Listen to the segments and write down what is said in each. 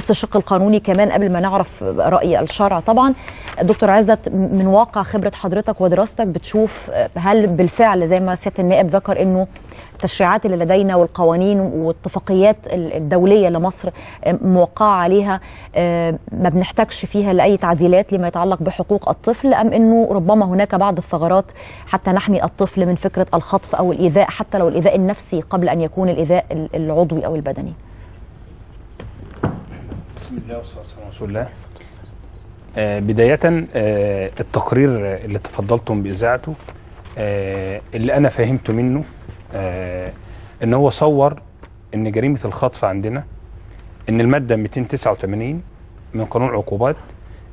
بس الشق القانوني كمان قبل ما نعرف راي الشرع طبعا دكتور عزت من واقع خبره حضرتك ودراستك بتشوف هل بالفعل زي ما سياده النائب ذكر انه التشريعات اللي لدينا والقوانين والاتفاقيات الدوليه لمصر آه، موقعه عليها آه، ما بنحتاجش فيها لاي تعديلات لما يتعلق بحقوق الطفل ام انه ربما هناك بعض الثغرات حتى نحمي الطفل من فكره الخطف او الايذاء حتى لو الايذاء النفسي قبل ان يكون الايذاء العضوي او البدني. بسم الله والصلاه والسلام على رسول الله آه، بداية آه، التقرير اللي تفضلتم بإذاعته آه، اللي أنا فهمت منه إن هو صور إن جريمة الخطف عندنا إن المادة 289 من قانون العقوبات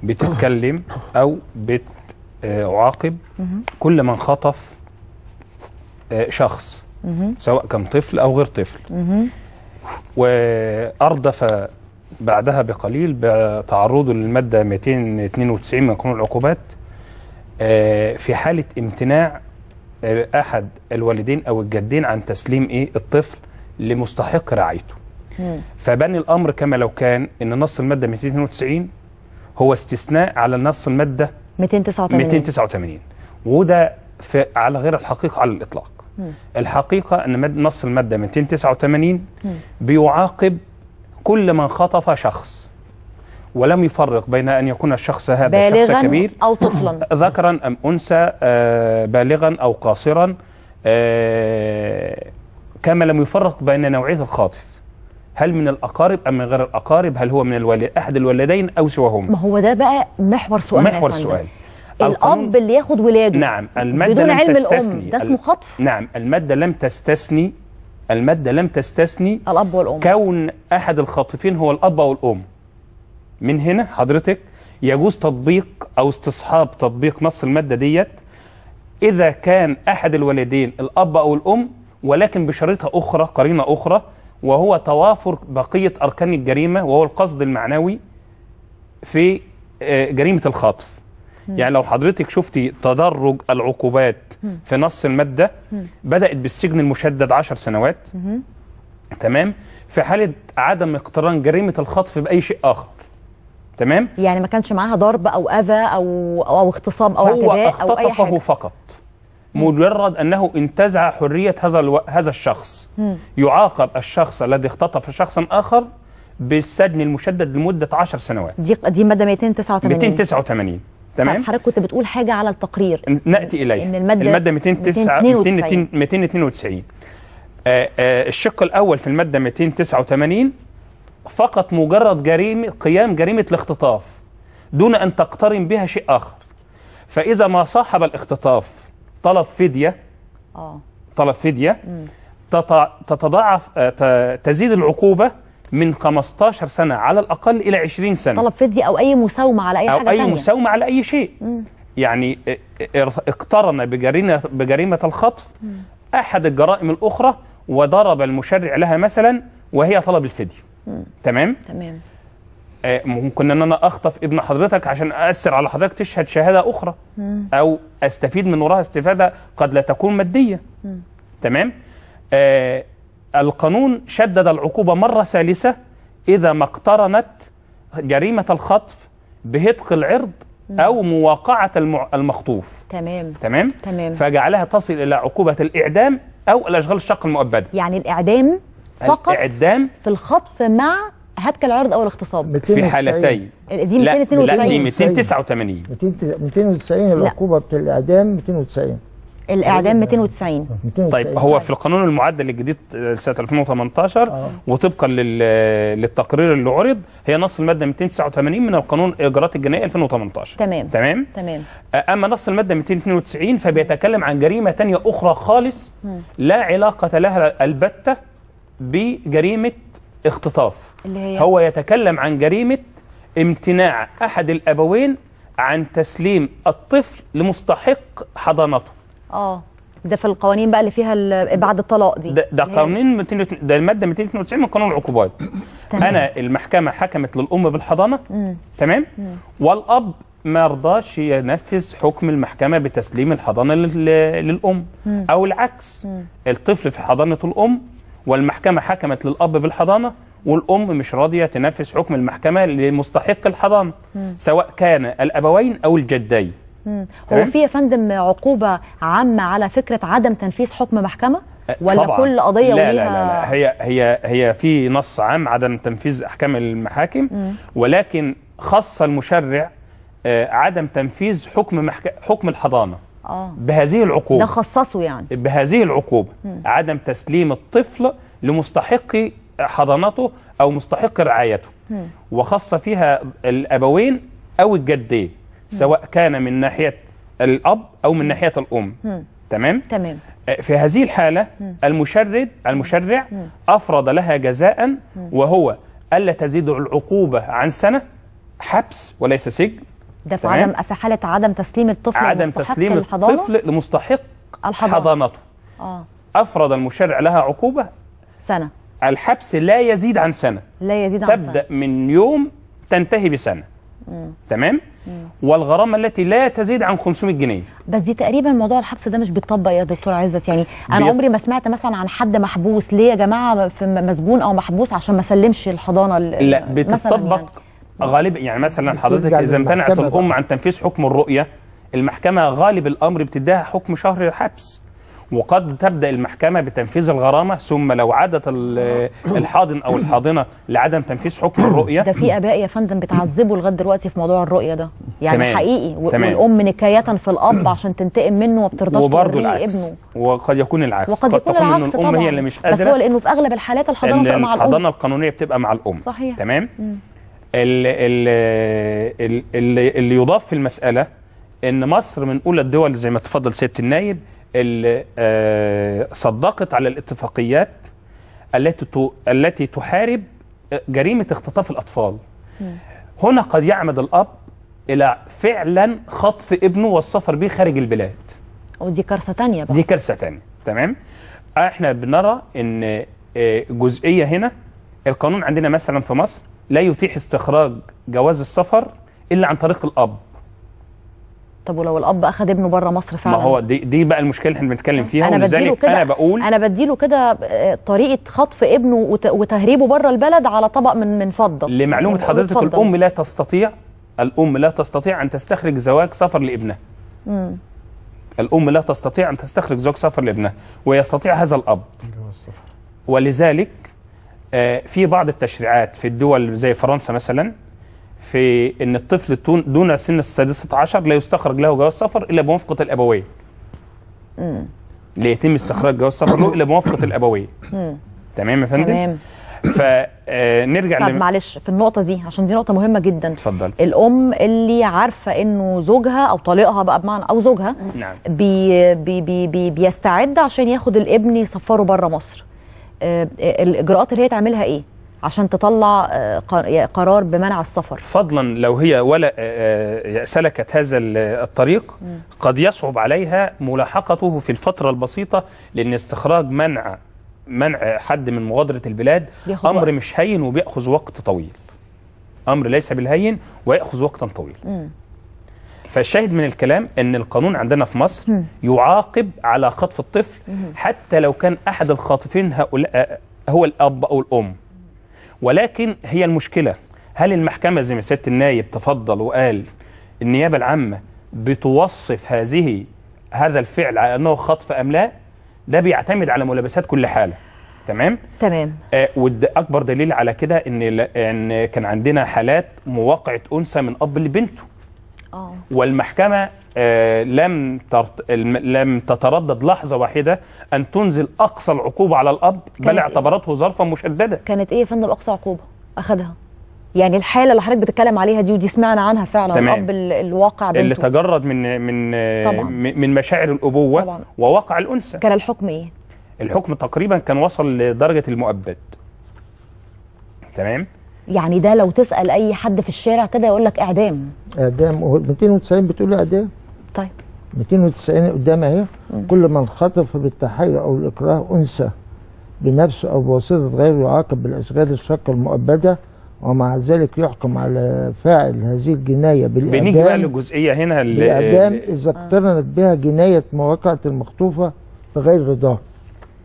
بتتكلم أو بتعاقب كل من خطف شخص سواء كان طفل أو غير طفل وأردف بعدها بقليل بتعرضه للمادة 292 من قانون العقوبات آه، في حالة امتناع آه، أحد الوالدين أو الجدين عن تسليم إيه الطفل لمستحق رعايته فبني الأمر كما لو كان أن نص المادة 292 هو استثناء على نص المادة 289 289 وده في على غير الحقيقة على الإطلاق الحقيقة أن نص المادة 289 بيعاقب كل من خطف شخص ولم يفرق بين أن يكون الشخص هذا شخص كبير أو طفلا ذكرا أم أنثى آه، بالغا أو قاصرا آه، كما لم يفرق بين نوعية الخاطف هل من الأقارب أم من غير الأقارب هل هو من الوالد أحد الوالدين أو سواهما ما هو ده بقى محور سؤال محور سؤال الأب اللي ياخد ولاده نعم المادة بدون لم علم تستثني الأم ده اسمه خطف نعم المادة لم تستثني المادة لم تستثني الأب والأم كون أحد الخاطفين هو الأب أو الأم من هنا حضرتك يجوز تطبيق أو استصحاب تطبيق نص المادة ديت إذا كان أحد الوالدين الأب أو الأم ولكن بشريطة أخرى قرينة أخرى وهو توافر بقية أركان الجريمة وهو القصد المعنوي في آه، جريمة الخاطف يعني لو حضرتك شفتي تدرج العقوبات في نص الماده بدات بالسجن المشدد 10 سنوات تمام في حاله عدم اقتران جريمه الخطف باي شيء اخر تمام يعني ما كانش معاها ضرب او اذى او او اغتصاب او اعتداء او اي حاجه اختطفه فقط مجرد انه انتزع حريه هذا الو... هذا الشخص يعاقب الشخص الذي اختطف شخصا اخر بالسجن المشدد لمده 10 سنوات دي دي ماده 289 289 تمام حضرتك كنت بتقول حاجه على التقرير ناتي اليه ان الماده الماده 292 292 آه، آه، الشق الاول في الماده 289 فقط مجرد جريمه قيام جريمه الاختطاف دون ان تقترن بها شيء اخر فاذا ما صاحب الاختطاف طلب فديه اه طلب فديه تتضاعف آه، تزيد العقوبه من 15 سنة على الأقل إلى 20 سنة طلب فدية أو أي مساومة على أي أو حاجة أي تانية. مساومة على أي شيء مم. يعني اقترن بجريمة, بجريمة الخطف مم. أحد الجرائم الأخرى وضرب المشرع لها مثلا وهي طلب الفدية مم. تمام؟ تمام تمام آه، ممكن ان انا اخطف ابن حضرتك عشان ااثر على حضرتك تشهد شهاده اخرى مم. او استفيد من وراها استفاده قد لا تكون ماديه مم. تمام آه القانون شدد العقوبة مرة ثالثة إذا ما اقترنت جريمة الخطف بهتق العرض أو مواقعة المخطوف تمام تمام تمام فجعلها تصل إلى عقوبة الإعدام أو الأشغال الشاقة المؤبدة يعني الإعدام فقط الإعدام في الخطف مع هتك العرض او الاغتصاب في حالتين دي 292 لا دي 289 290 العقوبه الاعدام 290 الاعدام 290 طيب هو في القانون المعدل الجديد سنه 2018 آه. وطبقا للتقرير اللي عرض هي نص الماده 289 من القانون اجراءات الجنائيه 2018 تمام تمام تمام اما نص الماده 292 فبيتكلم عن جريمه ثانيه اخرى خالص لا علاقه لها البته بجريمه اختطاف اللي هي هو يتكلم عن جريمه امتناع احد الابوين عن تسليم الطفل لمستحق حضانته اه ده في القوانين بقى اللي فيها بعد الطلاق دي ده, ده قانون 200 ده الماده 292 من قانون العقوبات انا المحكمه حكمت للام بالحضانه مم. تمام مم. والاب ما رضاش ينفذ حكم المحكمه بتسليم الحضانه للام مم. او العكس مم. الطفل في حضانه الام والمحكمه حكمت للاب بالحضانه والام مش راضيه تنفذ حكم المحكمه لمستحق الحضانه مم. سواء كان الابوين او الجدين هو في يا فندم عقوبه عامه على فكره عدم تنفيذ حكم محكمه ولا طبعًا. كل قضيه لا وليها لا لا لا هي هي هي في نص عام عدم تنفيذ احكام المحاكم مم. ولكن خص المشرع آه، عدم تنفيذ حكم محك... حكم الحضانه آه. بهذه العقوبه ده خصصه يعني بهذه العقوبه مم. عدم تسليم الطفل لمستحق حضانته او مستحق رعايته مم. وخص فيها الابوين او الجدين سواء كان من ناحية الأب أو من ناحية الأم تمام تمام آه، في هذه الحالة المشرد المشرع أفرض لها جزاء وهو ألا تزيد العقوبة عن سنة حبس وليس سجن ده في عدم في حالة عدم تسليم الطفل عدم تسليم الطفل لمستحق الحضانة. حضانته آه. أفرض المشرع لها عقوبة سنة الحبس لا يزيد عن سنة لا يزيد عن تبدأ سنة تبدأ من يوم تنتهي بسنة مم. تمام مم. والغرامه التي لا تزيد عن 500 جنيه بس دي تقريبا موضوع الحبس ده مش بيتطبق يا دكتور عزت يعني انا بي... عمري ما سمعت مثلا عن حد محبوس ليه يا جماعه في مسجون او محبوس عشان ما سلمش الحضانه لا بتطبق يعني. غالبا يعني مثلا حضرتك اذا امتنعت الام عن تنفيذ حكم الرؤيه المحكمه غالب الامر بتديها حكم شهر الحبس وقد تبدأ المحكمة بتنفيذ الغرامة ثم لو عادت الحاضن أو الحاضنة لعدم تنفيذ حكم الرؤية ده في آباء يا فندم بتعذبوا لغاية دلوقتي في موضوع الرؤية ده يعني تمام. حقيقي تمام. والأم نكاية في الأب عشان تنتقم منه وما بترضاش وبرضه العكس ابنه. وقد يكون العكس وقد يكون تكون العكس إن الأم طبعا. هي اللي مش قادرة بس هو لأنه في أغلب الحالات الحضانة بتبقى مع الأم الحضانة القانونية بتبقى مع الأم صحيح تمام اللي, اللي, اللي يضاف في المسألة ان مصر من اولى الدول زي ما تفضل سياده النايب اللي آه، صدقت على الاتفاقيات التي التي تحارب آه، جريمه اختطاف الاطفال هنا قد يعمد الاب الى فعلا خطف ابنه والسفر به خارج البلاد ودي كارثه ثانيه بقى دي كارثه ثانيه تمام احنا بنرى ان آه، جزئيه هنا القانون عندنا مثلا في مصر لا يتيح استخراج جواز السفر الا عن طريق الاب طب ولو الاب اخذ ابنه بره مصر فعلا ما هو دي دي بقى المشكله اللي احنا بنتكلم فيها أنا كده انا بقول انا بديله كده آه، طريقه خطف ابنه وتهريبه بره البلد على طبق من من فضه لمعلومه حضرتك فضل. الام لا تستطيع الام لا تستطيع ان تستخرج زواج سفر لابنها امم الام لا تستطيع ان تستخرج زواج سفر لابنها ويستطيع هذا الاب ولذلك آه، في بعض التشريعات في الدول زي فرنسا مثلا في ان الطفل دون سن السادسة عشر لا يستخرج له جواز سفر الا بموافقه الابوية لا يتم استخراج جواز سفر له الا بموافقه امم. تمام يا فندم تمام فنرجع آه، طب لم... معلش في النقطه دي عشان دي نقطه مهمه جدا اتفضل الام اللي عارفه انه زوجها او طليقها بقى بمعنى او زوجها نعم. بي بي بي بي بيستعد عشان ياخد الابن يسفره بره مصر آه، آه، الاجراءات اللي هي تعملها ايه عشان تطلع آه، قرار بمنع السفر فضلا لو هي ولا آه، آه، سلكت هذا الطريق قد يصعب عليها ملاحقته في الفترة البسيطة لأن استخراج منع منع حد من مغادرة البلاد أمر وقت. مش هين وبيأخذ وقت طويل أمر ليس بالهين ويأخذ وقتا طويل فالشاهد من الكلام ان القانون عندنا في مصر م. يعاقب على خطف الطفل م. حتى لو كان احد الخاطفين هؤلاء هو الاب او الام ولكن هي المشكلة هل المحكمة زي ما سيادة النايب تفضل وقال النيابة العامة بتوصف هذه هذا الفعل على أنه خطف أم لا ده بيعتمد على ملابسات كل حالة تمام تمام آه واكبر دليل على كده ان ان كان عندنا حالات مواقعه انثى من اب لبنته أوه. والمحكمة آه، لم لم تتردد لحظة واحدة أن تنزل أقصى العقوبة على الأب بل إيه؟ اعتبرته ظرفا مشددا كانت إيه يا فندم أقصى عقوبة أخذها يعني الحاله اللي حضرتك بتتكلم عليها دي ودي سمعنا عنها فعلا تمام. الاب الواقع بنته اللي تجرد من من طبعا. من مشاعر الابوه طبعا. وواقع الانثى كان الحكم ايه الحكم تقريبا كان وصل لدرجه المؤبد تمام يعني ده لو تسال اي حد في الشارع كده يقول لك اعدام اعدام 290 بتقول اعدام طيب 290 قدام اهي كل من خطف بالتحيه او الاكراه انثى بنفسه او بواسطه غيره يعاقب بالاشغال الشاقه المؤبده ومع ذلك يحكم على فاعل هذه الجنايه بالاعدام بنيجي بقى للجزئيه هنا الاعدام اذا اقترنت بها جنايه مواقعه المخطوفه بغير رضاه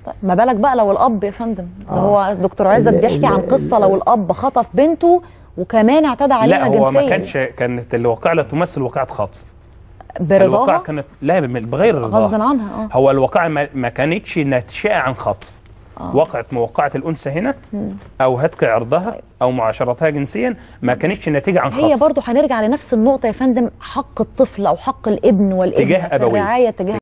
طيب ما بالك بقى لو الاب يا فندم آه. هو دكتور عزت بيحكي عن قصه لو الاب خطف بنته وكمان اعتدى عليها جنسيا لا هو جنسية. ما كانش كانت الواقعه لا تمثل واقعه خطف برضاها كانت لا بغير رضاها غصب عنها اه هو الواقعه ما كانتش ناتجه عن خطف آه. وقعت موقعة الأنثى هنا مم. أو هتك عرضها طيب. أو معاشرتها جنسيا ما كانتش ناتجة عن خطف هي برضه هنرجع لنفس النقطة يا فندم حق الطفل أو حق الابن والابن تجاه أبويه تجاه